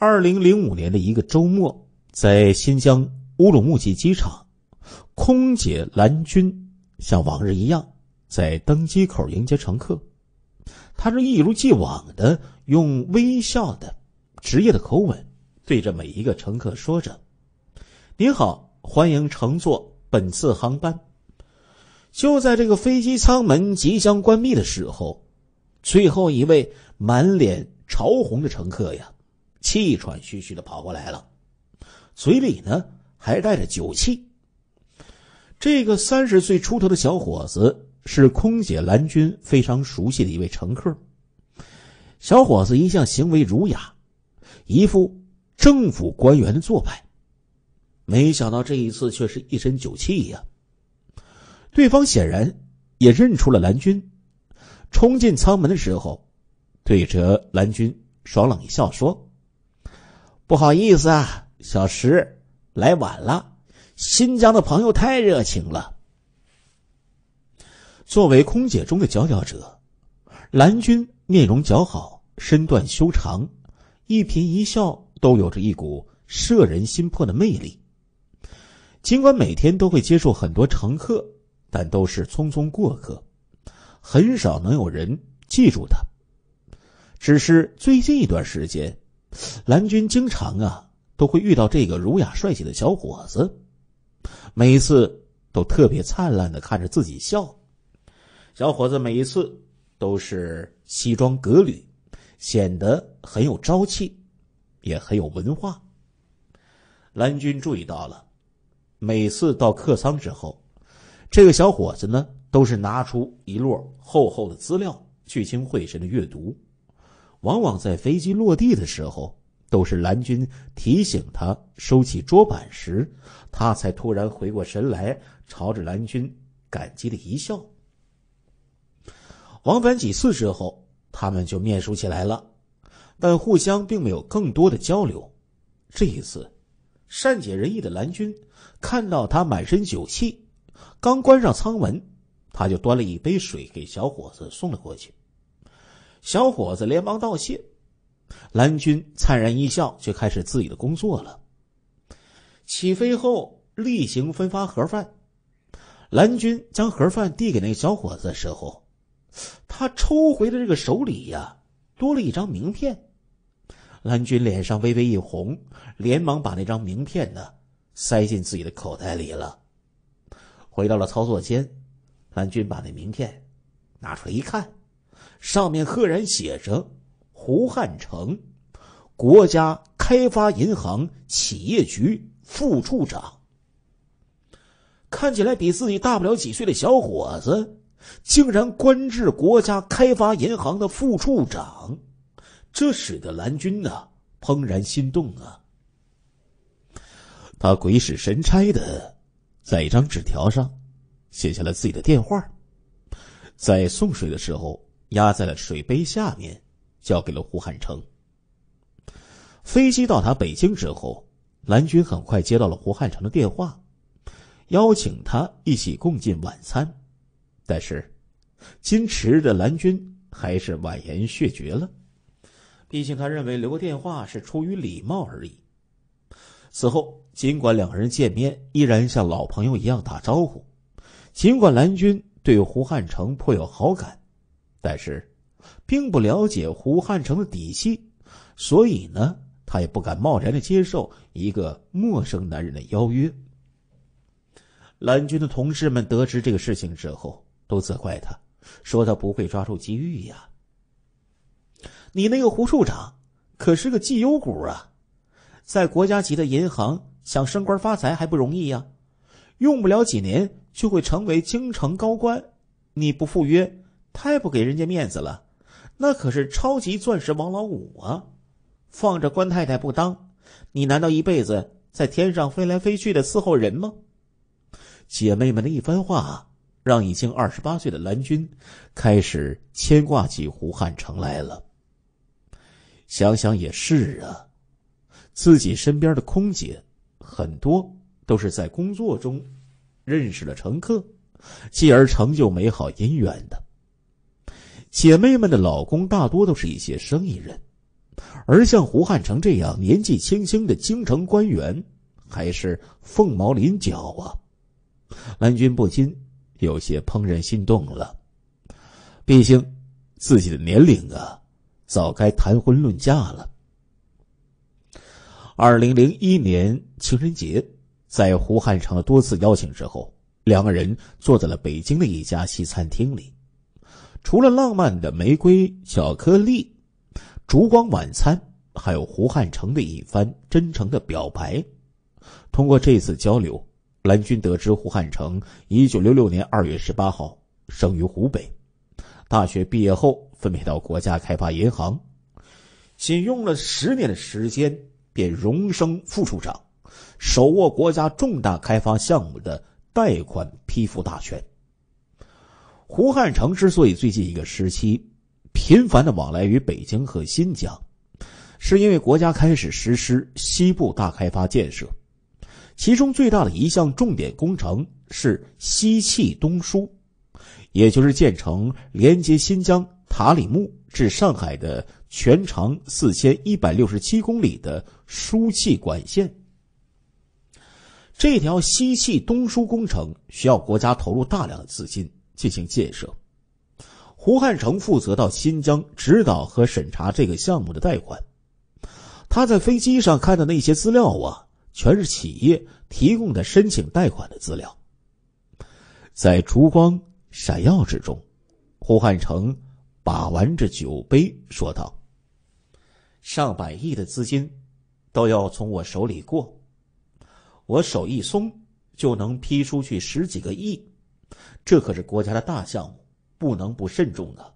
二零零五年的一个周末，在新疆乌鲁木齐机场，空姐蓝军像往日一样在登机口迎接乘客。他是一如既往的用微笑的职业的口吻对着每一个乘客说着：“您好，欢迎乘坐本次航班。”就在这个飞机舱门即将关闭的时候，最后一位满脸潮红的乘客呀。气喘吁吁的跑过来了，嘴里呢还带着酒气。这个三十岁出头的小伙子是空姐蓝军非常熟悉的一位乘客。小伙子一向行为儒雅，一副政府官员的做派，没想到这一次却是一身酒气呀。对方显然也认出了蓝军，冲进舱门的时候，对着蓝军爽朗一笑说。不好意思啊，小石来晚了。新疆的朋友太热情了。作为空姐中的佼佼者，蓝军面容姣好，身段修长，一颦一笑都有着一股摄人心魄的魅力。尽管每天都会接受很多乘客，但都是匆匆过客，很少能有人记住他。只是最近一段时间。蓝军经常啊都会遇到这个儒雅帅气的小伙子，每一次都特别灿烂的看着自己笑。小伙子每一次都是西装革履，显得很有朝气，也很有文化。蓝军注意到了，每次到客舱之后，这个小伙子呢都是拿出一摞厚厚的资料，聚精会神的阅读。往往在飞机落地的时候，都是蓝军提醒他收起桌板时，他才突然回过神来，朝着蓝军感激的一笑。往返几次之后，他们就面熟起来了，但互相并没有更多的交流。这一次，善解人意的蓝军看到他满身酒气，刚关上舱门，他就端了一杯水给小伙子送了过去。小伙子连忙道谢，蓝军灿然一笑，就开始自己的工作了。起飞后例行分发盒饭，蓝军将盒饭递给那个小伙子的时候，他抽回的这个手里呀，多了一张名片。蓝军脸上微微一红，连忙把那张名片呢塞进自己的口袋里了。回到了操作间，蓝军把那名片拿出来一看。上面赫然写着“胡汉成，国家开发银行企业局副处长。”看起来比自己大不了几岁的小伙子，竟然官至国家开发银行的副处长，这使得蓝军呢怦然心动啊！他鬼使神差的，在一张纸条上写下了自己的电话，在送水的时候。压在了水杯下面，交给了胡汉成。飞机到达北京之后，蓝军很快接到了胡汉成的电话，邀请他一起共进晚餐。但是矜持的蓝军还是婉言谢绝了，毕竟他认为留个电话是出于礼貌而已。此后，尽管两个人见面依然像老朋友一样打招呼，尽管蓝军对胡汉成颇有好感。但是，并不了解胡汉成的底细，所以呢，他也不敢贸然的接受一个陌生男人的邀约。蓝军的同事们得知这个事情之后，都责怪他，说他不会抓住机遇呀。你那个胡处长，可是个绩优股啊，在国家级的银行想升官发财还不容易呀，用不了几年就会成为京城高官，你不赴约。太不给人家面子了，那可是超级钻石王老五啊！放着官太太不当，你难道一辈子在天上飞来飞去的伺候人吗？姐妹们的一番话，让已经二十八岁的蓝军开始牵挂起胡汉成来了。想想也是啊，自己身边的空姐很多都是在工作中认识了乘客，继而成就美好姻缘的。姐妹们的老公大多都是一些生意人，而像胡汉成这样年纪轻轻的京城官员，还是凤毛麟角啊。蓝军不禁有些怦然心动了，毕竟自己的年龄啊，早该谈婚论嫁了。二零零一年情人节，在胡汉成的多次邀请之后，两个人坐在了北京的一家西餐厅里。除了浪漫的玫瑰、巧克力、烛光晚餐，还有胡汉成的一番真诚的表白。通过这次交流，蓝军得知胡汉成一九六六年二月十八号生于湖北，大学毕业后分配到国家开发银行，仅用了十年的时间便荣升副处长，手握国家重大开发项目的贷款批复大权。胡汉成之所以最近一个时期频繁的往来于北京和新疆，是因为国家开始实施西部大开发建设，其中最大的一项重点工程是西气东输，也就是建成连接新疆塔里木至上海的全长四千一百六十七公里的输气管线。这条西气东输工程需要国家投入大量的资金。进行建设，胡汉成负责到新疆指导和审查这个项目的贷款。他在飞机上看的那些资料啊，全是企业提供的申请贷款的资料。在烛光闪耀之中，胡汉成把玩着酒杯，说道：“上百亿的资金都要从我手里过，我手一松就能批出去十几个亿。”这可是国家的大项目，不能不慎重啊！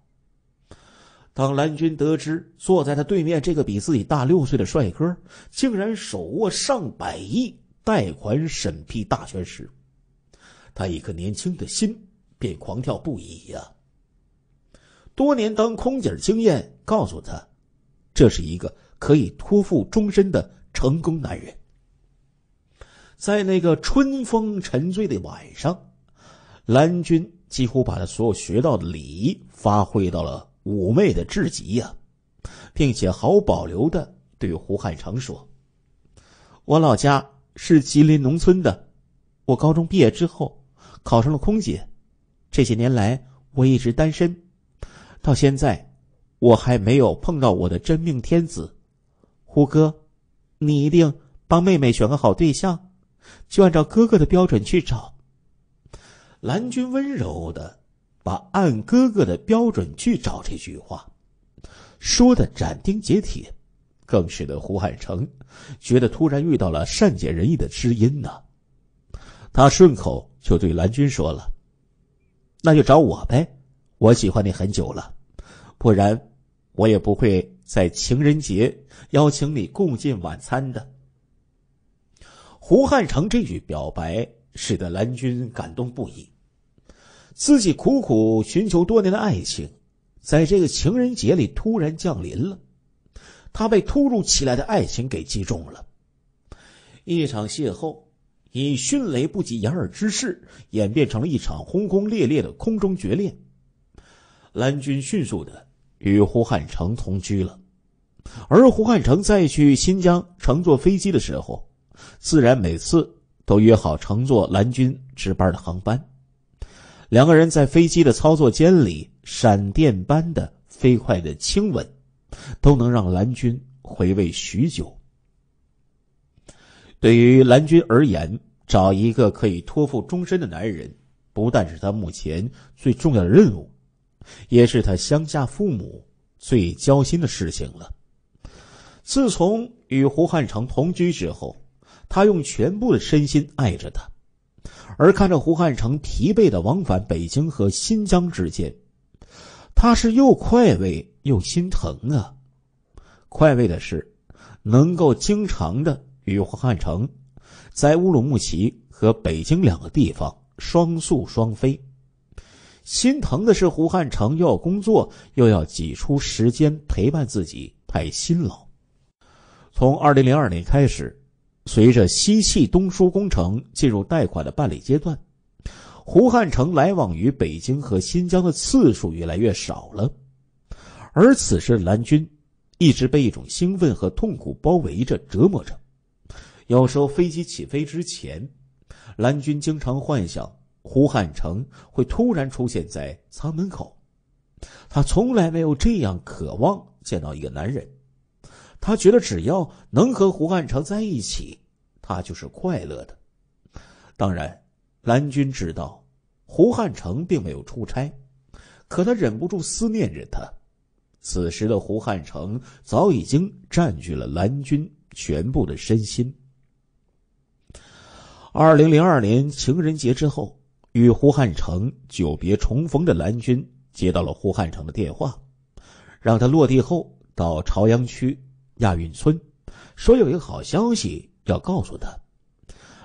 当蓝军得知坐在他对面这个比自己大六岁的帅哥，竟然手握上百亿贷款审批大权时，他一颗年轻的心便狂跳不已呀。多年当空姐经验告诉他，这是一个可以托付终身的成功男人。在那个春风沉醉的晚上。蓝军几乎把他所有学到的礼仪发挥到了妩媚的至极呀，并且毫无保留的对胡汉成说：“我老家是吉林农村的，我高中毕业之后考上了空姐，这些年来我一直单身，到现在我还没有碰到我的真命天子。胡哥，你一定帮妹妹选个好对象，就按照哥哥的标准去找。”蓝军温柔的把“按哥哥的标准去找”这句话说的斩钉截铁，更使得胡汉成觉得突然遇到了善解人意的知音呢。他顺口就对蓝军说了：“那就找我呗，我喜欢你很久了，不然我也不会在情人节邀请你共进晚餐的。”胡汉成这句表白使得蓝军感动不已。自己苦苦寻求多年的爱情，在这个情人节里突然降临了。他被突如其来的爱情给击中了。一场邂逅以迅雷不及掩耳之势演变成了一场轰轰烈烈的空中决恋。蓝军迅速的与胡汉成同居了，而胡汉成再去新疆乘坐飞机的时候，自然每次都约好乘坐蓝军值班的航班。两个人在飞机的操作间里，闪电般的飞快的亲吻，都能让蓝军回味许久。对于蓝军而言，找一个可以托付终身的男人，不但是他目前最重要的任务，也是他乡下父母最焦心的事情了。自从与胡汉成同居之后，他用全部的身心爱着他。而看着胡汉成疲惫的往返北京和新疆之间，他是又快慰又心疼啊！快慰的是，能够经常的与胡汉成在乌鲁木齐和北京两个地方双宿双飞；心疼的是胡汉成又要工作，又要挤出时间陪伴自己，太辛劳。从二零零二年开始。随着西气东输工程进入贷款的办理阶段，胡汉成来往于北京和新疆的次数越来越少了。而此时，蓝军一直被一种兴奋和痛苦包围着、折磨着。有时候飞机起飞之前，蓝军经常幻想胡汉成会突然出现在舱门口。他从来没有这样渴望见到一个男人。他觉得只要能和胡汉成在一起，他就是快乐的。当然，蓝军知道胡汉成并没有出差，可他忍不住思念着他。此时的胡汉成早已经占据了蓝军全部的身心。二零零二年情人节之后，与胡汉成久别重逢的蓝军接到了胡汉成的电话，让他落地后到朝阳区。亚运村，说有一个好消息要告诉他。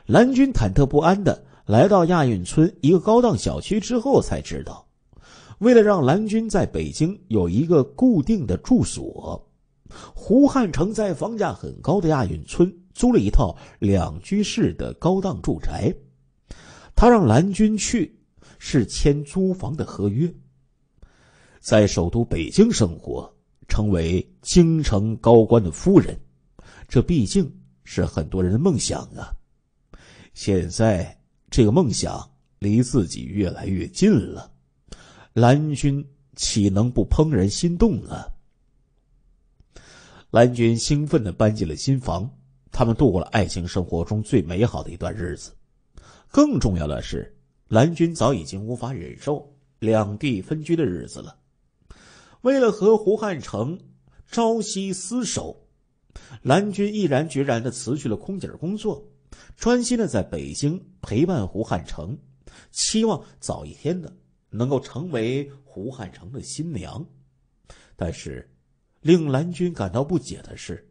蓝军忐忑不安的来到亚运村一个高档小区之后，才知道，为了让蓝军在北京有一个固定的住所，胡汉成在房价很高的亚运村租了一套两居室的高档住宅。他让蓝军去是签租房的合约，在首都北京生活。成为京城高官的夫人，这毕竟是很多人的梦想啊！现在这个梦想离自己越来越近了，蓝军岂能不怦然心动呢？蓝军兴奋的搬进了新房，他们度过了爱情生活中最美好的一段日子。更重要的是，蓝军早已经无法忍受两地分居的日子了。为了和胡汉成朝夕厮守，蓝军毅然决然的辞去了空姐工作，专心的在北京陪伴胡汉成，期望早一天的能够成为胡汉成的新娘。但是，令蓝军感到不解的是，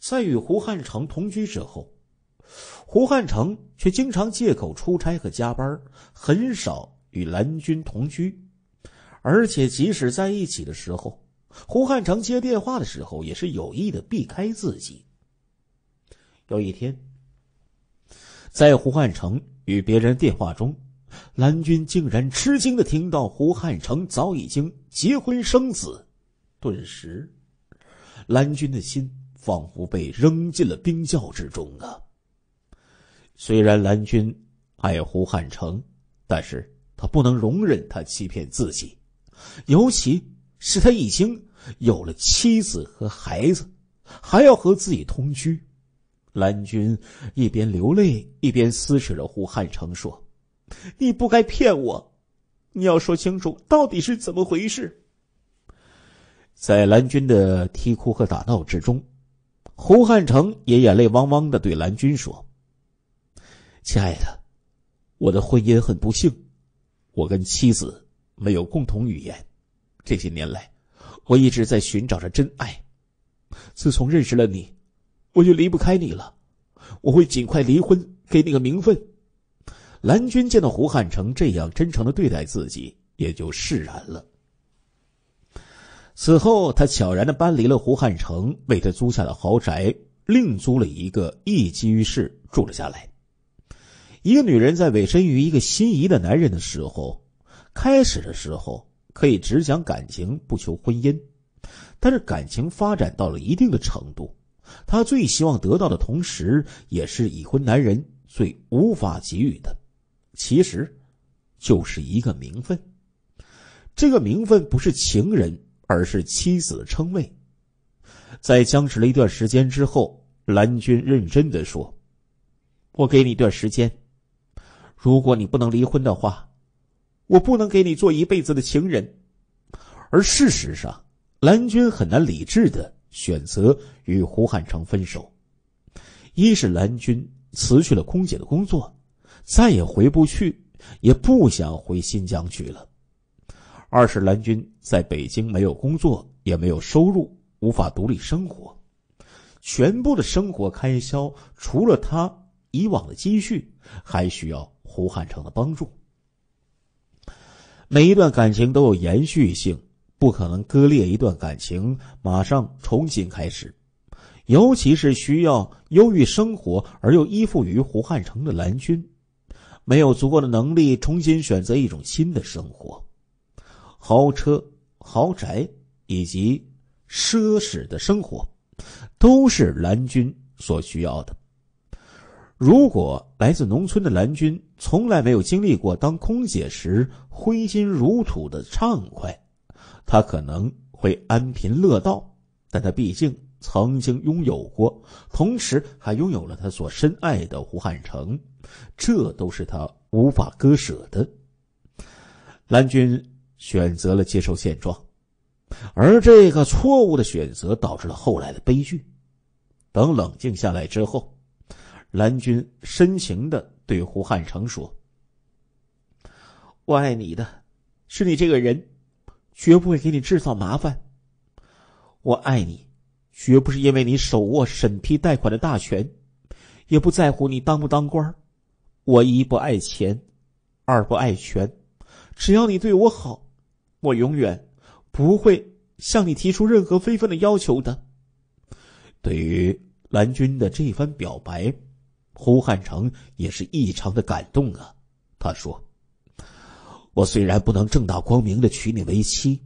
在与胡汉成同居之后，胡汉成却经常借口出差和加班，很少与蓝军同居。而且，即使在一起的时候，胡汉成接电话的时候也是有意的避开自己。有一天，在胡汉成与别人电话中，蓝军竟然吃惊的听到胡汉成早已经结婚生子，顿时，蓝军的心仿佛被扔进了冰窖之中啊！虽然蓝军爱胡汉成，但是他不能容忍他欺骗自己。尤其是他已经有了妻子和孩子，还要和自己同居。蓝军一边流泪一边撕扯着胡汉成说：“你不该骗我，你要说清楚到底是怎么回事。”在蓝军的啼哭和打闹之中，胡汉成也眼泪汪汪的对蓝军说：“亲爱的，我的婚姻很不幸，我跟妻子……”没有共同语言，这些年来，我一直在寻找着真爱。自从认识了你，我就离不开你了。我会尽快离婚，给你个名分。蓝军见到胡汉成这样真诚的对待自己，也就释然了。此后，他悄然的搬离了胡汉成为他租下的豪宅，另租了一个一居室住了下来。一个女人在委身于一个心仪的男人的时候。开始的时候可以只讲感情不求婚姻，但是感情发展到了一定的程度，她最希望得到的同时，也是已婚男人最无法给予的。其实，就是一个名分。这个名分不是情人，而是妻子的称谓。在僵持了一段时间之后，蓝军认真的说：“我给你一段时间，如果你不能离婚的话。”我不能给你做一辈子的情人，而事实上，蓝军很难理智的选择与胡汉成分手。一是蓝军辞去了空姐的工作，再也回不去，也不想回新疆去了；二是蓝军在北京没有工作，也没有收入，无法独立生活，全部的生活开销除了他以往的积蓄，还需要胡汉成的帮助。每一段感情都有延续性，不可能割裂一段感情，马上重新开始。尤其是需要优于生活而又依附于胡汉成的蓝军，没有足够的能力重新选择一种新的生活。豪车、豪宅以及奢侈的生活，都是蓝军所需要的。如果来自农村的蓝军从来没有经历过当空姐时，挥金如土的畅快，他可能会安贫乐道，但他毕竟曾经拥有过，同时还拥有了他所深爱的胡汉成，这都是他无法割舍的。蓝军选择了接受现状，而这个错误的选择导致了后来的悲剧。等冷静下来之后，蓝军深情的对胡汉成说。我爱你的，是你这个人，绝不会给你制造麻烦。我爱你，绝不是因为你手握审批贷款的大权，也不在乎你当不当官我一不爱钱，二不爱权，只要你对我好，我永远不会向你提出任何非分的要求的。对于蓝军的这番表白，胡汉成也是异常的感动啊。他说。我虽然不能正大光明的娶你为妻，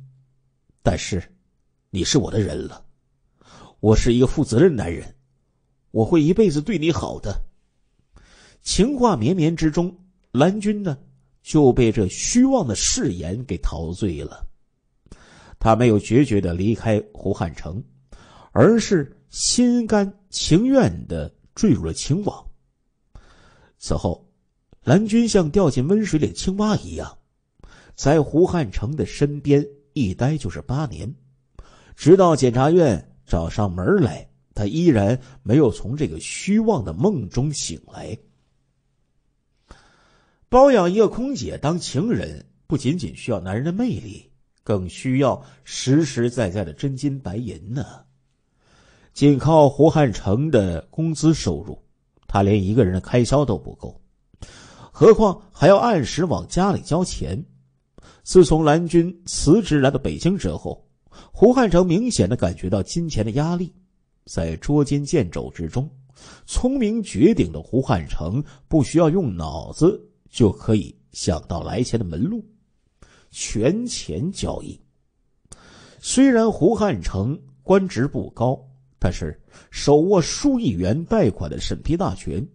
但是，你是我的人了。我是一个负责任的男人，我会一辈子对你好的。情话绵绵之中，蓝军呢就被这虚妄的誓言给陶醉了。他没有决绝的离开胡汉城，而是心甘情愿的坠入了情网。此后，蓝军像掉进温水里的青蛙一样。在胡汉成的身边一待就是八年，直到检察院找上门来，他依然没有从这个虚妄的梦中醒来。包养一个空姐当情人，不仅仅需要男人的魅力，更需要实实在在的真金白银呢。仅靠胡汉成的工资收入，他连一个人的开销都不够，何况还要按时往家里交钱。自从蓝军辞职来到北京之后，胡汉成明显的感觉到金钱的压力，在捉襟见肘之中。聪明绝顶的胡汉成不需要用脑子就可以想到来钱的门路，权钱交易。虽然胡汉成官职不高，但是手握数亿元贷款的审批大权，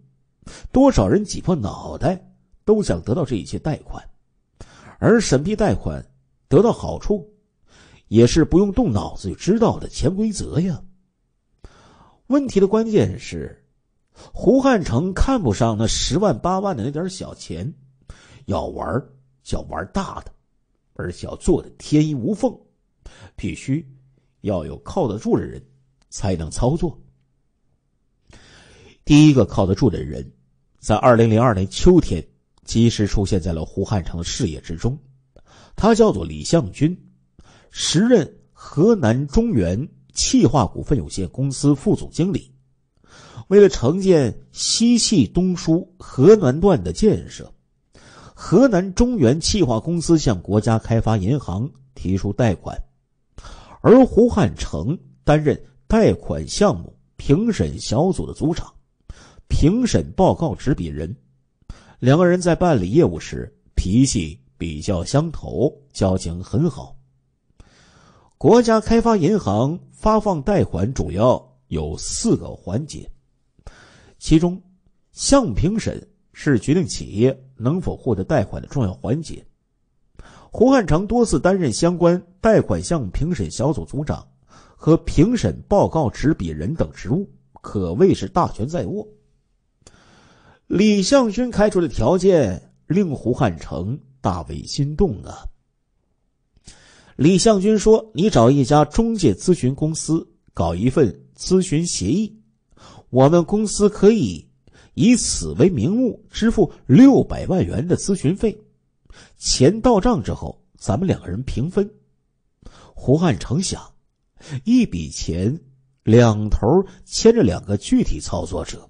多少人挤破脑袋都想得到这一些贷款。而审批贷款，得到好处，也是不用动脑子就知道的潜规则呀。问题的关键是，胡汉成看不上那十万八万的那点小钱，要玩，就要玩大的，而且要做的天衣无缝，必须要有靠得住的人才能操作。第一个靠得住的人，在二零零二年秋天。及时出现在了胡汉成的视野之中，他叫做李向军，时任河南中原气化股份有限公司副总经理。为了承建西气东输河南段的建设，河南中原气化公司向国家开发银行提出贷款，而胡汉成担任贷款项目评审小组的组长，评审报告执笔人。两个人在办理业务时脾气比较相投，交情很好。国家开发银行发放贷款主要有四个环节，其中项目评审是决定企业能否获得贷款的重要环节。胡汉成多次担任相关贷款项目评审小组组长和评审报告执笔人等职务，可谓是大权在握。李向军开出的条件令胡汉成大为心动啊！李向军说：“你找一家中介咨询公司搞一份咨询协议，我们公司可以以此为名目支付六百万元的咨询费，钱到账之后咱们两个人平分。”胡汉成想，一笔钱两头牵着两个具体操作者。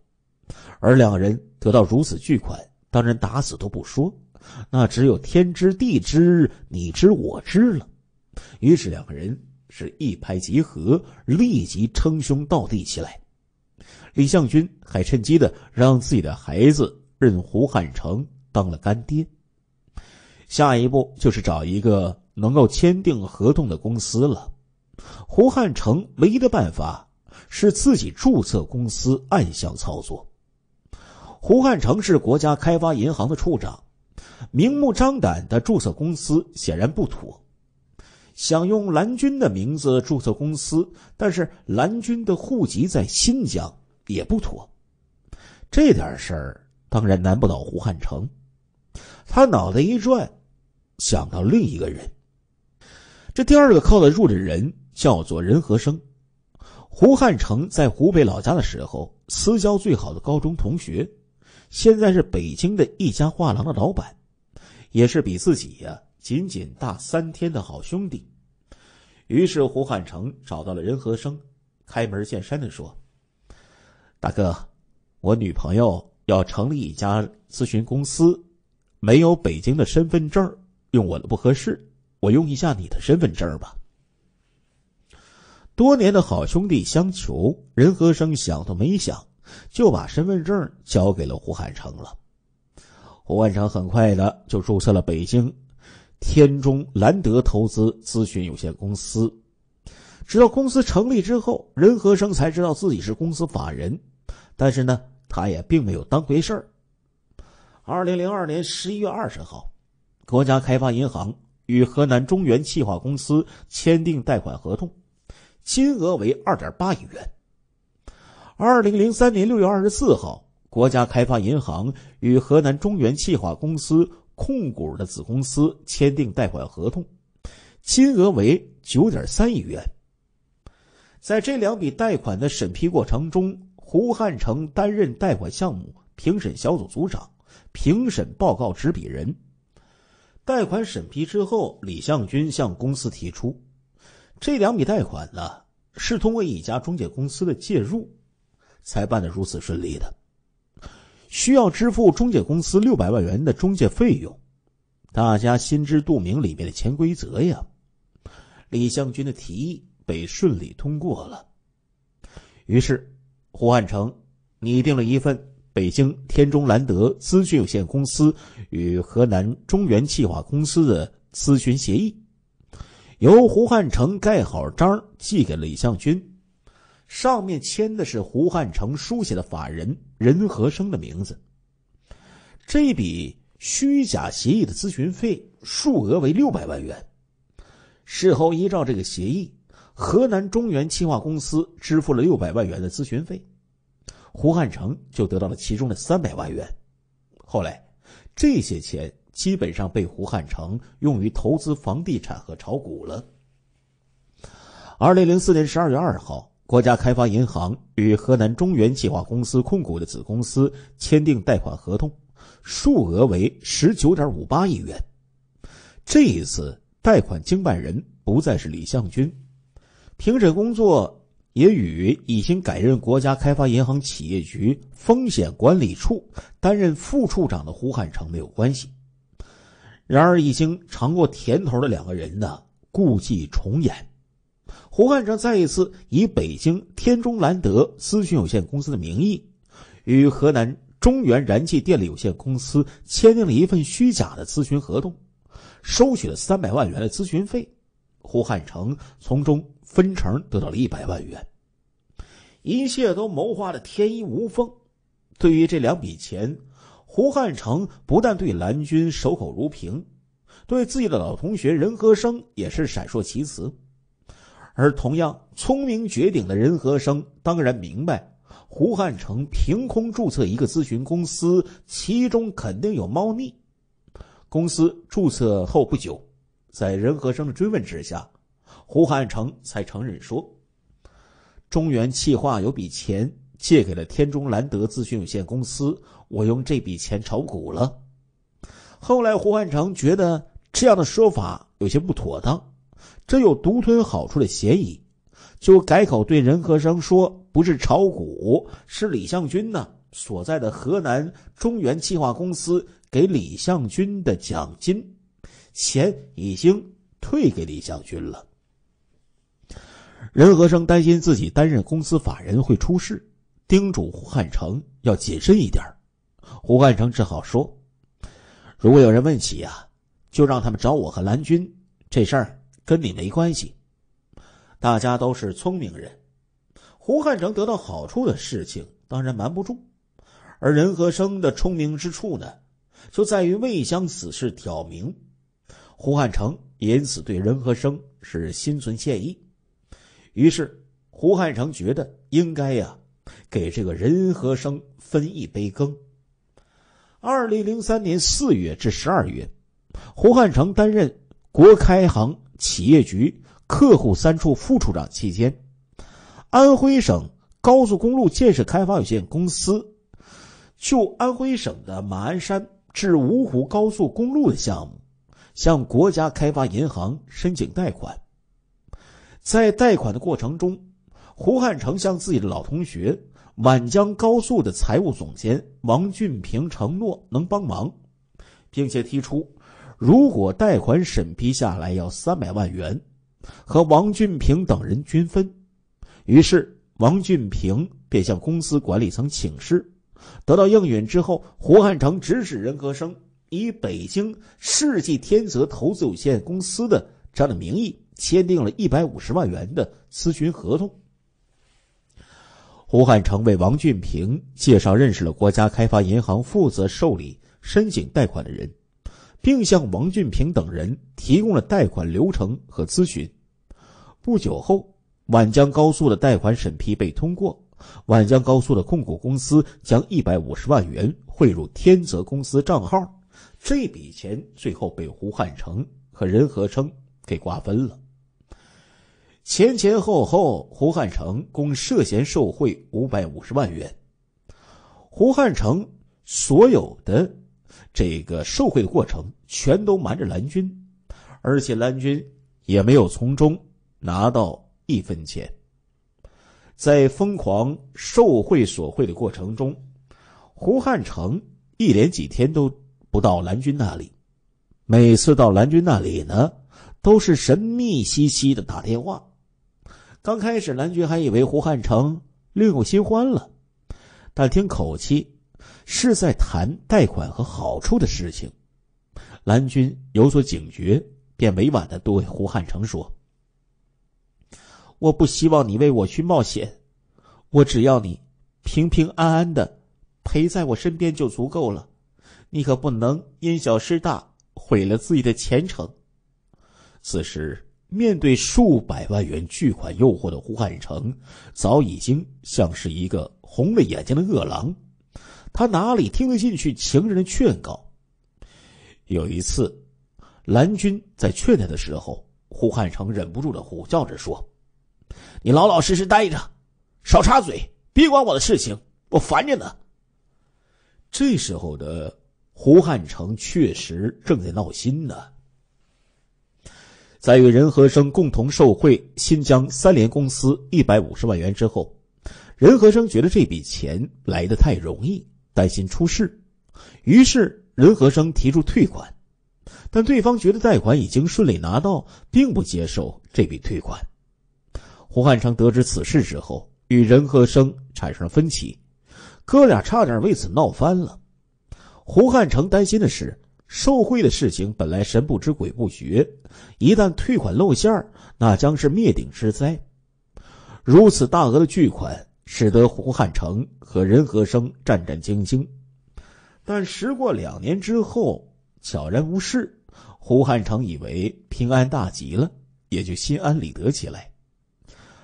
而两人得到如此巨款，当然打死都不说，那只有天知地知，你知我知了。于是两个人是一拍即合，立即称兄道弟起来。李向军还趁机的让自己的孩子认胡汉成当了干爹。下一步就是找一个能够签订合同的公司了。胡汉成唯一的办法是自己注册公司，暗箱操作。胡汉成是国家开发银行的处长，明目张胆的注册公司显然不妥。想用蓝军的名字注册公司，但是蓝军的户籍在新疆也不妥。这点事儿当然难不倒胡汉成，他脑袋一转，想到另一个人。这第二个靠得住的人叫做任和生。胡汉成在湖北老家的时候，私交最好的高中同学。现在是北京的一家画廊的老板，也是比自己呀仅仅大三天的好兄弟。于是胡汉成找到了任和生，开门见山的说：“大哥，我女朋友要成立一家咨询公司，没有北京的身份证用我的不合适，我用一下你的身份证吧。”多年的好兄弟相求，任和生想都没想。就把身份证交给了胡汉成了。胡汉成很快的就注册了北京天中兰德投资咨询有限公司。直到公司成立之后，任和生才知道自己是公司法人，但是呢，他也并没有当回事儿。二零零二年十一月二十号，国家开发银行与河南中原气化公司签订贷款合同，金额为二点八亿元。二零零三年六月二十四号，国家开发银行与河南中原气化公司控股的子公司签订贷款合同，金额为九点三亿元。在这两笔贷款的审批过程中，胡汉成担任贷款项目评审小组组长，评审报告执笔人。贷款审批之后，李向军向公司提出，这两笔贷款呢是通过一家中介公司的介入。才办得如此顺利的，需要支付中介公司六百万元的中介费用，大家心知肚明里面的潜规则呀。李向军的提议被顺利通过了，于是胡汉成拟定了一份北京天中兰德咨询有限公司与河南中原气化公司的咨询协议，由胡汉成盖好章寄给了李向军。上面签的是胡汉成书写的法人任和生的名字。这笔虚假协议的咨询费数额为六百万元。事后依照这个协议，河南中原气化公司支付了六百万元的咨询费，胡汉成就得到了其中的三百万元。后来，这些钱基本上被胡汉成用于投资房地产和炒股了。二零零四年十二月二号。国家开发银行与河南中原计划公司控股的子公司签订贷款合同，数额为十九点五八亿元。这一次贷款经办人不再是李向军，评审工作也与已经改任国家开发银行企业局风险管理处担任副处长的胡汉成没有关系。然而，已经尝过甜头的两个人呢，故伎重演。胡汉成再一次以北京天中兰德咨询有限公司的名义，与河南中原燃气电力有限公司签订了一份虚假的咨询合同，收取了三百万元的咨询费。胡汉成从中分成得到了一百万元。一切都谋划的天衣无缝。对于这两笔钱，胡汉成不但对蓝军守口如瓶，对自己的老同学任和生也是闪烁其词。而同样聪明绝顶的任和生当然明白，胡汉成凭空注册一个咨询公司，其中肯定有猫腻。公司注册后不久，在任和生的追问之下，胡汉成才承认说：“中原气化有笔钱借给了天中兰德咨询有限公司，我用这笔钱炒股了。”后来，胡汉成觉得这样的说法有些不妥当。这有独吞好处的嫌疑，就改口对任和生说：“不是炒股，是李向军呢所在的河南中原气化公司给李向军的奖金，钱已经退给李向军了。”任和生担心自己担任公司法人会出事，叮嘱胡汉成要谨慎一点。胡汉成只好说：“如果有人问起呀，就让他们找我和蓝军这事儿。”跟你没关系，大家都是聪明人。胡汉成得到好处的事情当然瞒不住，而任和生的聪明之处呢，就在于未将此事挑明。胡汉成也因此对任和生是心存歉意，于是胡汉成觉得应该呀，给这个任和生分一杯羹。二零零三年四月至十二月，胡汉成担任国开行。企业局客户三处副处长期间，安徽省高速公路建设开发有限公司就安徽省的马鞍山至芜湖高速公路的项目，向国家开发银行申请贷款。在贷款的过程中，胡汉成向自己的老同学皖江高速的财务总监王俊平承诺能帮忙，并且提出。如果贷款审批下来要三百万元，和王俊平等人均分，于是王俊平便向公司管理层请示，得到应允之后，胡汉成指使任和生以北京世纪天泽投资有限公司的这样的名义签订了一百五十万元的咨询合同。胡汉成为王俊平介绍认识了国家开发银行负责受理申请贷款的人。并向王俊平等人提供了贷款流程和咨询。不久后，皖江高速的贷款审批被通过，皖江高速的控股公司将一百五十万元汇入天泽公司账号。这笔钱最后被胡汉成和任和称给瓜分了。前前后后，胡汉成共涉嫌受贿五百五十万元。胡汉成所有的。这个受贿的过程全都瞒着蓝军，而且蓝军也没有从中拿到一分钱。在疯狂受贿索贿的过程中，胡汉成一连几天都不到蓝军那里，每次到蓝军那里呢，都是神秘兮兮的打电话。刚开始蓝军还以为胡汉成另有新欢了，但听口气。是在谈贷款和好处的事情，蓝军有所警觉，便委婉的对胡汉成说：“我不希望你为我去冒险，我只要你平平安安的陪在我身边就足够了。你可不能因小失大，毁了自己的前程。”此时，面对数百万元巨款诱惑的胡汉成，早已经像是一个红了眼睛的恶狼。他哪里听得进去情人的劝告？有一次，蓝军在劝他的时候，胡汉成忍不住的吼叫着说：“你老老实实待着，少插嘴，别管我的事情，我烦着呢。”这时候的胡汉成确实正在闹心呢。在与任和生共同受贿新疆三联公司一百五十万元之后，任和生觉得这笔钱来的太容易。担心出事，于是任和生提出退款，但对方觉得贷款已经顺利拿到，并不接受这笔退款。胡汉成得知此事之后，与任和生产生了分歧，哥俩差点为此闹翻了。胡汉成担心的是，受贿的事情本来神不知鬼不觉，一旦退款露馅那将是灭顶之灾。如此大额的巨款。使得胡汉成和任和生战战兢兢，但时过两年之后悄然无事，胡汉成以为平安大吉了，也就心安理得起来。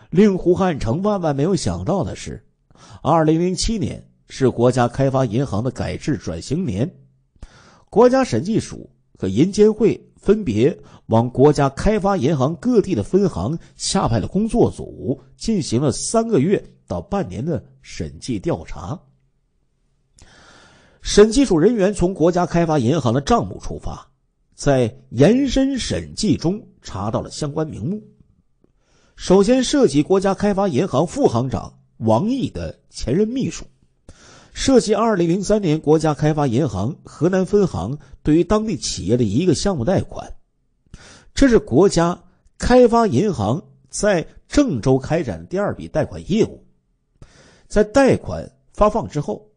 令胡汉成万万没有想到的是，二零零七年是国家开发银行的改制转型年，国家审计署和银监会分别。往国家开发银行各地的分行下派了工作组，进行了三个月到半年的审计调查。审计署人员从国家开发银行的账目出发，在延伸审计中查到了相关名目。首先涉及国家开发银行副行长王毅的前任秘书，涉及二零零三年国家开发银行河南分行对于当地企业的一个项目贷款。这是国家开发银行在郑州开展的第二笔贷款业务。在贷款发放之后，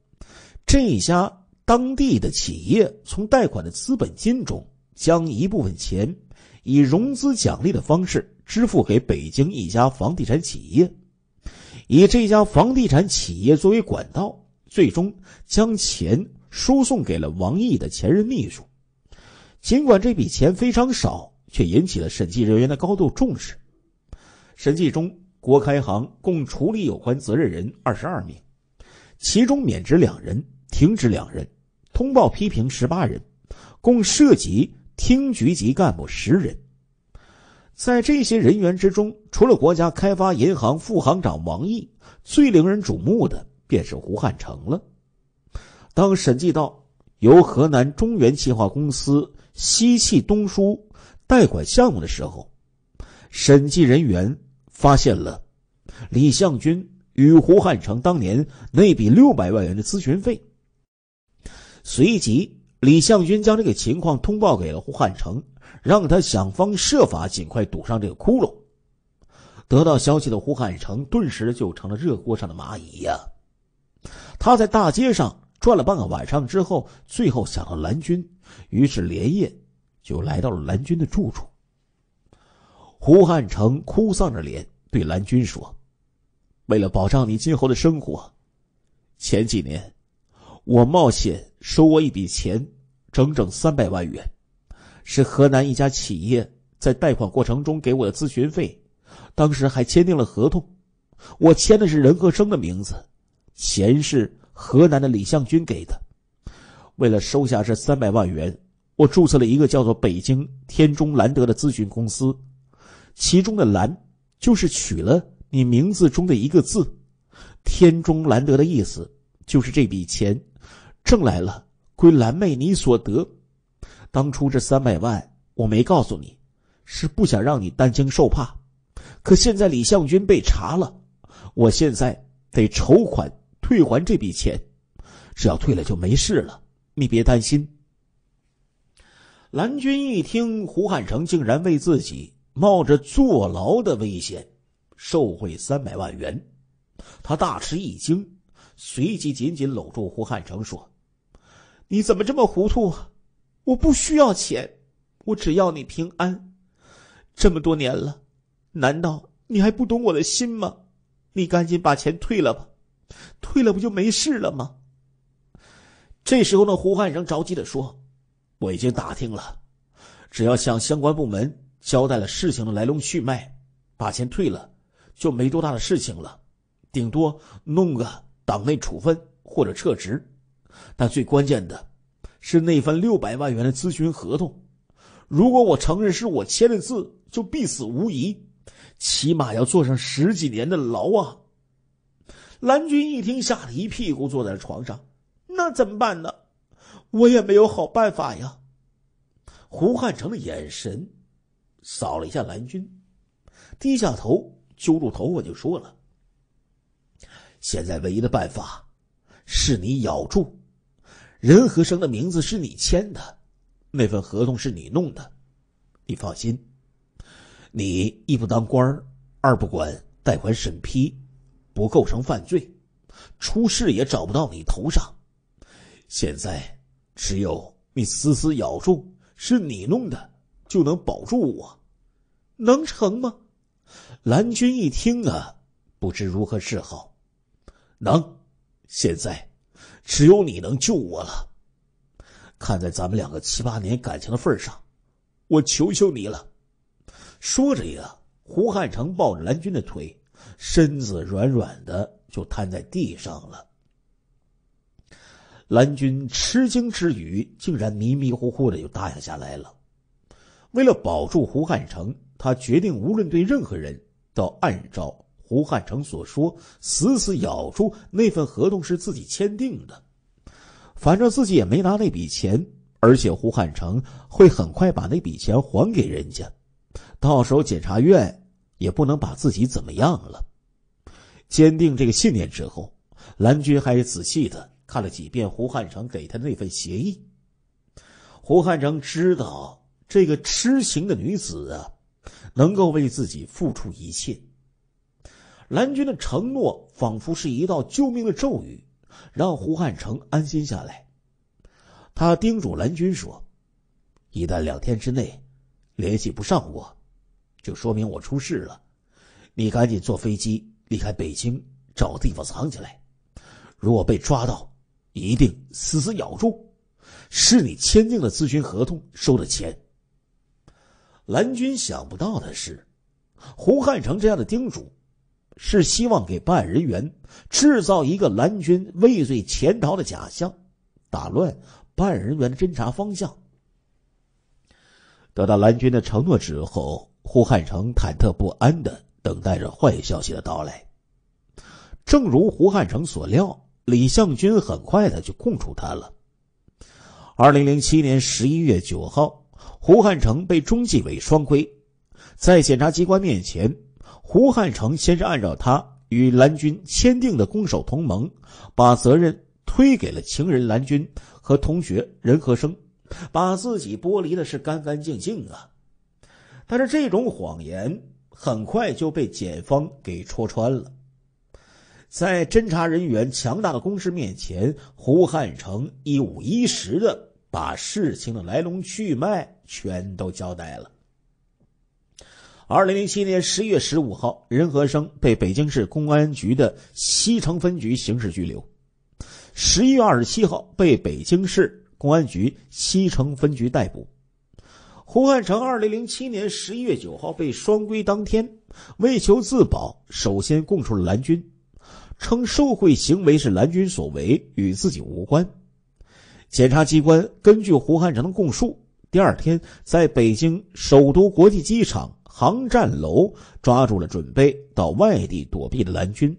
这家当地的企业从贷款的资本金中将一部分钱以融资奖励的方式支付给北京一家房地产企业，以这家房地产企业作为管道，最终将钱输送给了王毅的前任秘书。尽管这笔钱非常少。却引起了审计人员的高度重视。审计中国开行共处理有关责任人二十二名，其中免职两人，停职两人，通报批评十八人，共涉及厅局级干部十人。在这些人员之中，除了国家开发银行副行长王毅，最令人瞩目的便是胡汉成了。当审计到由河南中原气化公司西气东输。贷款项目的时候，审计人员发现了李向军与胡汉成当年那笔六百万元的咨询费。随即，李向军将这个情况通报给了胡汉成，让他想方设法尽快堵上这个窟窿。得到消息的胡汉成顿时就成了热锅上的蚂蚁呀！他在大街上转了半个晚上之后，最后想到蓝军，于是连夜。就来到了蓝军的住处。胡汉成哭丧着脸对蓝军说：“为了保障你今后的生活，前几年我冒险收我一笔钱，整整三百万元，是河南一家企业在贷款过程中给我的咨询费，当时还签订了合同，我签的是任和生的名字，钱是河南的李向军给的。为了收下这三百万元。”我注册了一个叫做“北京天中兰德”的咨询公司，其中的“兰”就是取了你名字中的一个字，“天中兰德”的意思就是这笔钱挣来了归兰妹你所得。当初这三百万我没告诉你，是不想让你担惊受怕。可现在李向军被查了，我现在得筹款退还这笔钱，只要退了就没事了，你别担心。蓝军一听，胡汉成竟然为自己冒着坐牢的危险受贿三百万元，他大吃一惊，随即紧紧搂住胡汉成说：“你怎么这么糊涂啊？我不需要钱，我只要你平安。这么多年了，难道你还不懂我的心吗？你赶紧把钱退了吧，退了不就没事了吗？”这时候呢，胡汉成着急地说。我已经打听了，只要向相关部门交代了事情的来龙去脉，把钱退了，就没多大的事情了，顶多弄个党内处分或者撤职。但最关键的，是那份六百万元的咨询合同，如果我承认是我签的字，就必死无疑，起码要坐上十几年的牢啊！蓝军一听，吓得一屁股坐在了床上，那怎么办呢？我也没有好办法呀。胡汉成的眼神扫了一下蓝军，低下头，揪住头发就说了：“现在唯一的办法，是你咬住任和生的名字是你签的，那份合同是你弄的。你放心，你一不当官二不管贷款审批，不构成犯罪，出事也找不到你头上。现在。”只有你死死咬住，是你弄的，就能保住我，能成吗？蓝军一听啊，不知如何是好。能，现在只有你能救我了。看在咱们两个七八年感情的份上，我求求你了。说着呀，胡汉成抱着蓝军的腿，身子软软的就瘫在地上了。蓝军吃惊之余，竟然迷迷糊糊的就答应下来了。为了保住胡汉成，他决定无论对任何人，都按照胡汉成所说，死死咬住那份合同是自己签订的。反正自己也没拿那笔钱，而且胡汉成会很快把那笔钱还给人家，到时候检察院也不能把自己怎么样了。坚定这个信念之后，蓝军还是仔细的。看了几遍胡汉成给他那份协议，胡汉成知道这个痴情的女子啊，能够为自己付出一切。蓝军的承诺仿佛是一道救命的咒语，让胡汉成安心下来。他叮嘱蓝军说：“一旦两天之内联系不上我，就说明我出事了。你赶紧坐飞机离开北京，找地方藏起来。如果被抓到。”一定死死咬住，是你签订的咨询合同收的钱。蓝军想不到的是，胡汉成这样的叮嘱，是希望给办案人员制造一个蓝军畏罪潜逃的假象，打乱办案人员的侦查方向。得到蓝军的承诺之后，胡汉成忐忑不安的等待着坏消息的到来。正如胡汉成所料。李向军很快的就供出他了。二零零七年十一月九号，胡汉成被中纪委双规，在检察机关面前，胡汉成先是按照他与蓝军签订的攻守同盟，把责任推给了情人蓝军和同学任和生，把自己剥离的是干干净净啊。但是这种谎言很快就被检方给戳穿了。在侦查人员强大的攻势面前，胡汉成一五一十的把事情的来龙去脉全都交代了。二零零七年十月十五号，任和生被北京市公安局的西城分局刑事拘留；十一月二十七号，被北京市公安局西城分局逮捕。胡汉成二零零七年十一月九号被双规，当天为求自保，首先供出了蓝军。称受贿行为是蓝军所为，与自己无关。检察机关根据胡汉成的供述，第二天在北京首都国际机场航站楼抓住了准备到外地躲避的蓝军。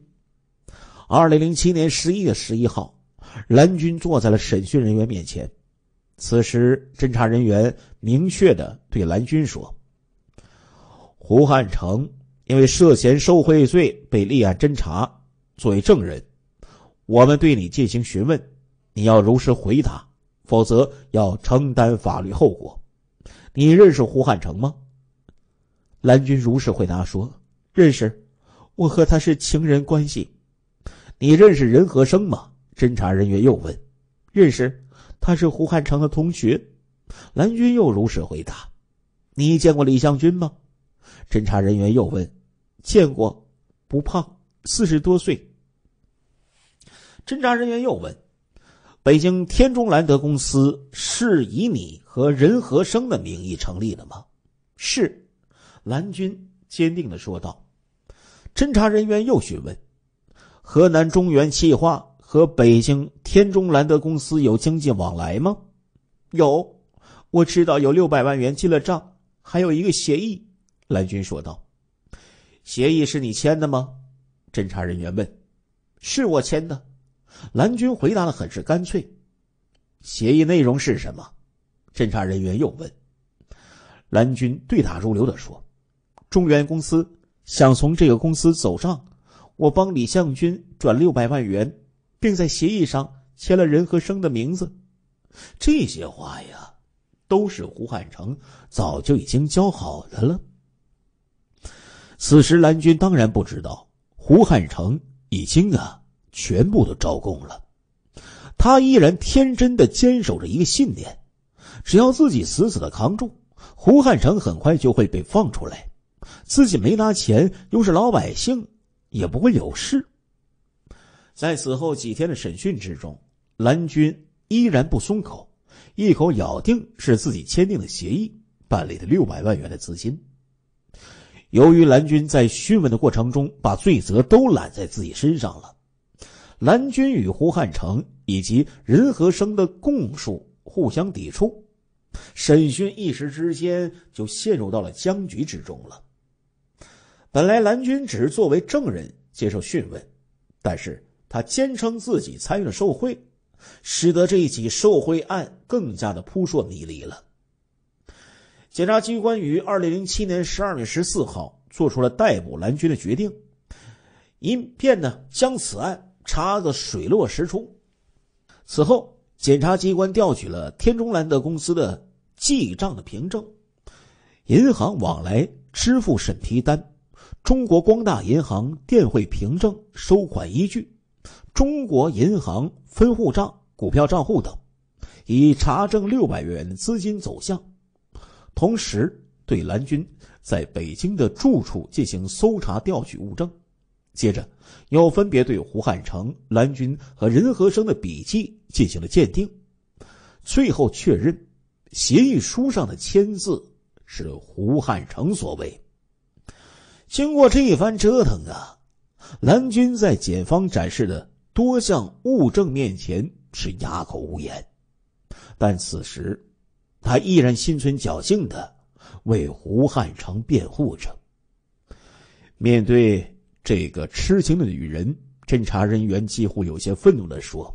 二零零七年十一月十一号，蓝军坐在了审讯人员面前。此时，侦查人员明确的对蓝军说：“胡汉成因为涉嫌受贿罪被立案侦查。”作为证人，我们对你进行询问，你要如实回答，否则要承担法律后果。你认识胡汉成吗？蓝军如实回答说：“认识，我和他是情人关系。”你认识任和生吗？侦查人员又问：“认识，他是胡汉成的同学。”蓝军又如实回答：“你见过李向军吗？”侦查人员又问：“见过，不胖。”四十多岁。侦查人员又问：“北京天中兰德公司是以你和任和生的名义成立的吗？”“是。”蓝军坚定的说道。侦查人员又询问：“河南中原气化和北京天中兰德公司有经济往来吗？”“有，我知道有六百万元进了账，还有一个协议。”蓝军说道。“协议是你签的吗？”侦查人员问：“是我签的？”蓝军回答的很是干脆。“协议内容是什么？”侦查人员又问。蓝军对答如流的说：“中原公司想从这个公司走账，我帮李向军转六百万元，并在协议上签了任和生的名字。”这些话呀，都是胡汉成早就已经教好的了。此时蓝军当然不知道。胡汉成已经啊，全部都招供了。他依然天真的坚守着一个信念：，只要自己死死的扛住，胡汉成很快就会被放出来。自己没拿钱，又是老百姓，也不会有事。在此后几天的审讯之中，蓝军依然不松口，一口咬定是自己签订的协议办理的六百万元的资金。由于蓝军在讯问的过程中把罪责都揽在自己身上了，蓝军与胡汉成以及任和生的供述互相抵触，审讯一时之间就陷入到了僵局之中了。本来蓝军只是作为证人接受讯问，但是他坚称自己参与了受贿，使得这一起受贿案更加的扑朔迷离了。检察机关于二零零七年十二月十四号做出了逮捕蓝军的决定，以便呢将此案查个水落石出。此后，检察机关调取了天中蓝的公司的记账的凭证、银行往来支付审批单、中国光大银行电汇凭证、收款依据、中国银行分户账、股票账户等，以查证六百元资金走向。同时，对蓝军在北京的住处进行搜查，调取物证；接着，又分别对胡汉成、蓝军和任和生的笔迹进行了鉴定，最后确认协议书上的签字是胡汉成所为。经过这一番折腾啊，蓝军在检方展示的多项物证面前是哑口无言。但此时，他依然心存侥幸的为胡汉成辩护着。面对这个痴情的女人，侦查人员几乎有些愤怒的说：“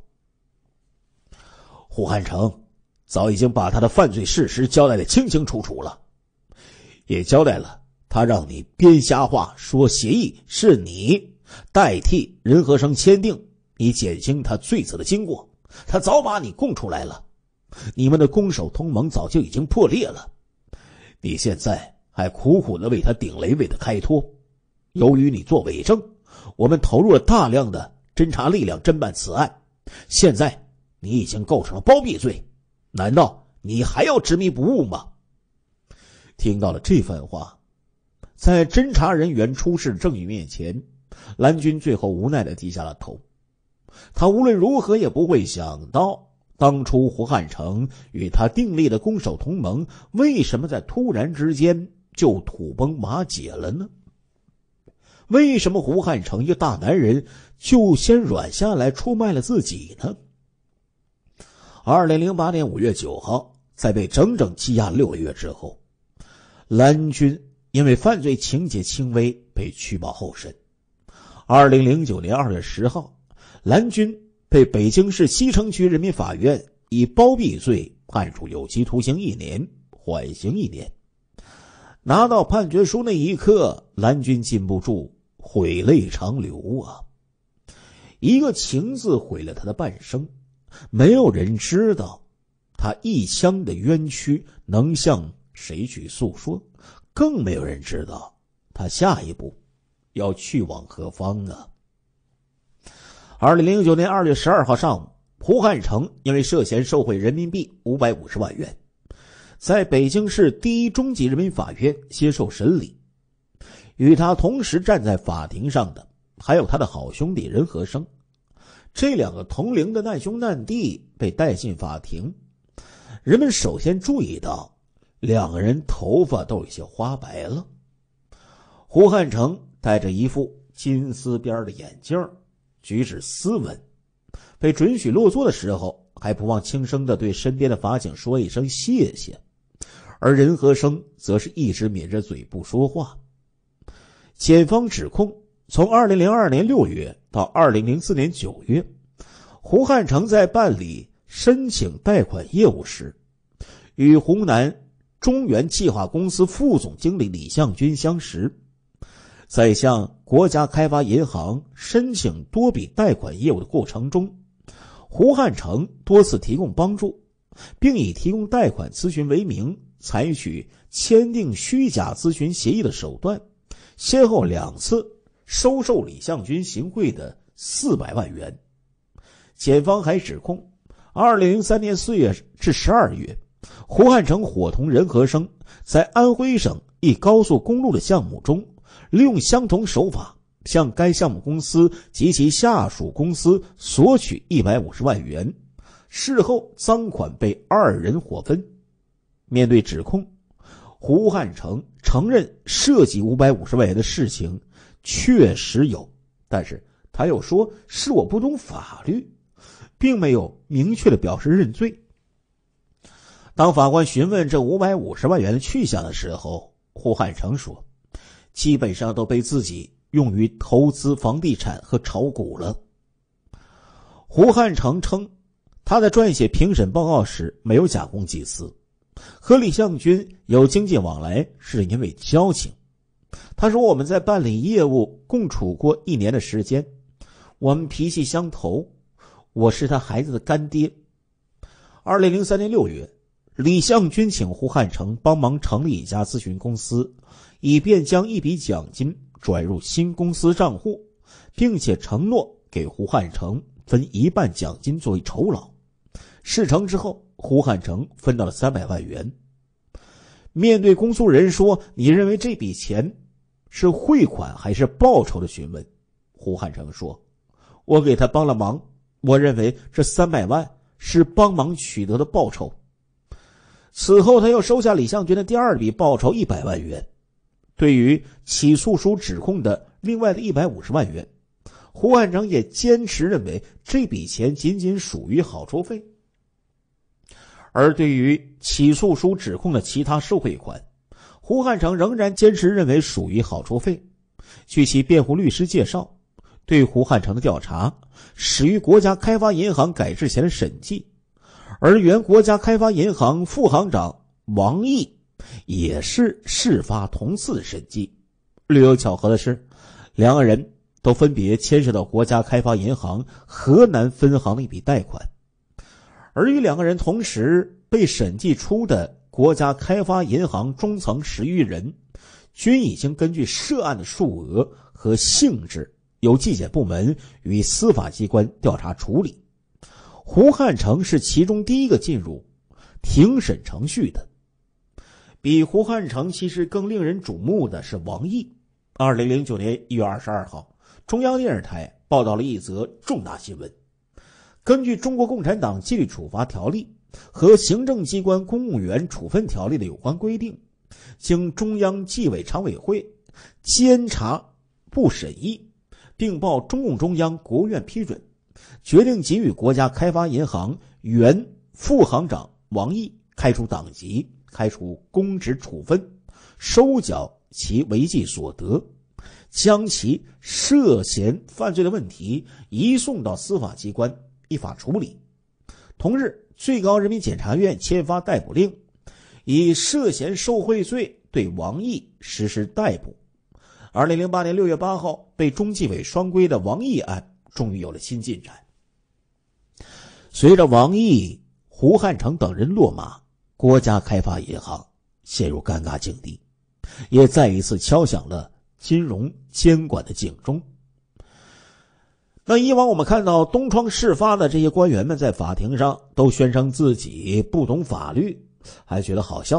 胡汉成早已经把他的犯罪事实交代的清清楚楚了，也交代了他让你编瞎话说协议是你代替任和生签订以减轻他罪责的经过，他早把你供出来了。”你们的攻守同盟早就已经破裂了，你现在还苦苦的为他顶雷，为他开脱。由于你作伪证，我们投入了大量的侦查力量侦办此案，现在你已经构成了包庇罪，难道你还要执迷不悟吗？听到了这番话，在侦查人员出示证据面前，蓝军最后无奈的低下了头。他无论如何也不会想到。当初胡汉成与他订立的攻守同盟，为什么在突然之间就土崩瓦解了呢？为什么胡汉成一个大男人就先软下来，出卖了自己呢？二零零八年五月九号，在被整整羁押六个月之后，蓝军因为犯罪情节轻微被取保候审。二零零九年二月十号，蓝军。被北京市西城区人民法院以包庇罪判处有期徒刑一年，缓刑一年。拿到判决书那一刻，蓝军禁不住悔泪长流啊！一个“情”字毁了他的半生，没有人知道他一腔的冤屈能向谁去诉说，更没有人知道他下一步要去往何方啊！二零零九年二月十二号上午，胡汉成因为涉嫌受贿人民币五百五十万元，在北京市第一中级人民法院接受审理。与他同时站在法庭上的，还有他的好兄弟任和生。这两个同龄的难兄难弟被带进法庭。人们首先注意到，两个人头发都有些花白了。胡汉成戴着一副金丝边的眼镜举止斯文，被准许落座的时候，还不忘轻声的对身边的法警说一声谢谢，而任和生则是一直抿着嘴不说话。检方指控，从二零零二年六月到二零零四年九月，胡汉成在办理申请贷款业务时，与湖南中原计划公司副总经理李向军相识。在向国家开发银行申请多笔贷款业务的过程中，胡汉成多次提供帮助，并以提供贷款咨询为名，采取签订虚假咨询协议的手段，先后两次收受李向军行贿的四百万元。检方还指控，二零零三年四月至十二月，胡汉成伙同任和生在安徽省一高速公路的项目中。利用相同手法向该项目公司及其下属公司索取一百五十万元，事后赃款被二人伙分。面对指控，胡汉成承认涉及五百五十万元的事情确实有，但是他又说是我不懂法律，并没有明确的表示认罪。当法官询问这五百五十万元的去向的时候，胡汉成说。基本上都被自己用于投资房地产和炒股了。胡汉成称，他在撰写评审报告时没有假公济私，和李向军有经济往来是因为交情。他说：“我们在办理业务共处过一年的时间，我们脾气相投，我是他孩子的干爹。”二零零三年六月，李向军请胡汉成帮忙成立一家咨询公司。以便将一笔奖金转入新公司账户，并且承诺给胡汉成分一半奖金作为酬劳。事成之后，胡汉成分到了三百万元。面对公诉人说：“你认为这笔钱是汇款还是报酬？”的询问，胡汉成说：“我给他帮了忙，我认为这三百万是帮忙取得的报酬。”此后，他又收下李向军的第二笔报酬一百万元。对于起诉书指控的另外的一百五十万元，胡汉成也坚持认为这笔钱仅仅属于好处费。而对于起诉书指控的其他受贿款，胡汉成仍然坚持认为属于好处费。据其辩护律师介绍，对胡汉成的调查始于国家开发银行改制前的审计，而原国家开发银行副行长王毅。也是事发同次审计，略有巧合的是，两个人都分别牵涉到国家开发银行河南分行的一笔贷款，而与两个人同时被审计出的国家开发银行中层十余人，均已经根据涉案的数额和性质，由纪检部门与司法机关调查处理。胡汉成是其中第一个进入庭审程序的。比胡汉成其实更令人瞩目的是王毅。二零零九年一月二十二号，中央电视台报道了一则重大新闻。根据《中国共产党纪律处罚条例》和《行政机关公务员处分条例》的有关规定，经中央纪委常委会、监察部审议，并报中共中央、国务院批准，决定给予国家开发银行原副行长王毅开除党籍。开除公职处分，收缴其违纪所得，将其涉嫌犯罪的问题移送到司法机关依法处理。同日，最高人民检察院签发逮捕令，以涉嫌受贿罪对王毅实施逮捕。二零零八年六月八号，被中纪委双规的王毅案终于有了新进展。随着王毅、胡汉成等人落马。国家开发银行陷入尴尬境地，也再一次敲响了金融监管的警钟。那以往我们看到东窗事发的这些官员们在法庭上都宣称自己不懂法律，还觉得好笑；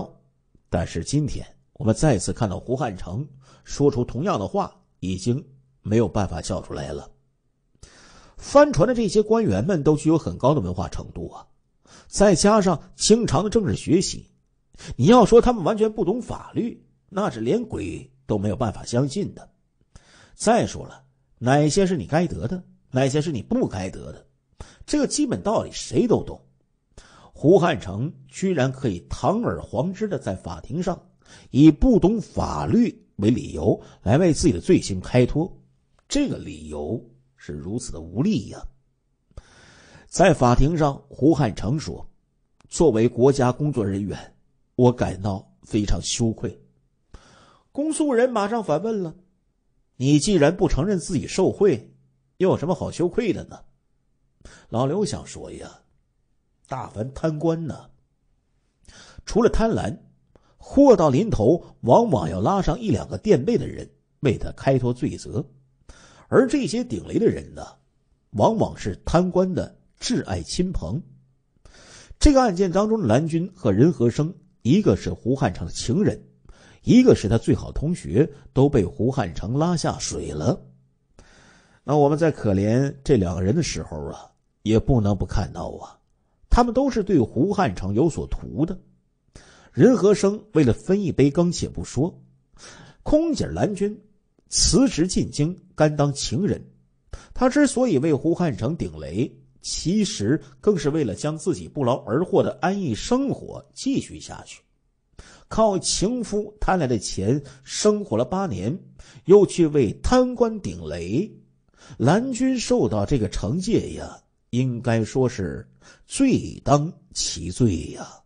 但是今天我们再次看到胡汉成说出同样的话，已经没有办法笑出来了。翻船的这些官员们都具有很高的文化程度啊。再加上清常的政治学习，你要说他们完全不懂法律，那是连鬼都没有办法相信的。再说了，哪些是你该得的，哪些是你不该得的，这个基本道理谁都懂。胡汉成居然可以堂而皇之的在法庭上，以不懂法律为理由来为自己的罪行开脱，这个理由是如此的无力呀！在法庭上，胡汉成说：“作为国家工作人员，我感到非常羞愧。”公诉人马上反问了：“你既然不承认自己受贿，又有什么好羞愧的呢？”老刘想说：“呀，大凡贪官呢，除了贪婪，祸到临头，往往要拉上一两个垫背的人为他开脱罪责，而这些顶雷的人呢，往往是贪官的。”挚爱亲朋，这个案件当中的蓝军和任和生，一个是胡汉成的情人，一个是他最好同学，都被胡汉成拉下水了。那我们在可怜这两个人的时候啊，也不能不看到啊，他们都是对胡汉成有所图的。任和生为了分一杯羹，且不说，空姐蓝军辞职进京，甘当情人。他之所以为胡汉成顶雷。其实更是为了将自己不劳而获的安逸生活继续下去，靠情夫贪来的钱生活了八年，又去为贪官顶雷，蓝军受到这个惩戒呀，应该说是罪当其罪呀。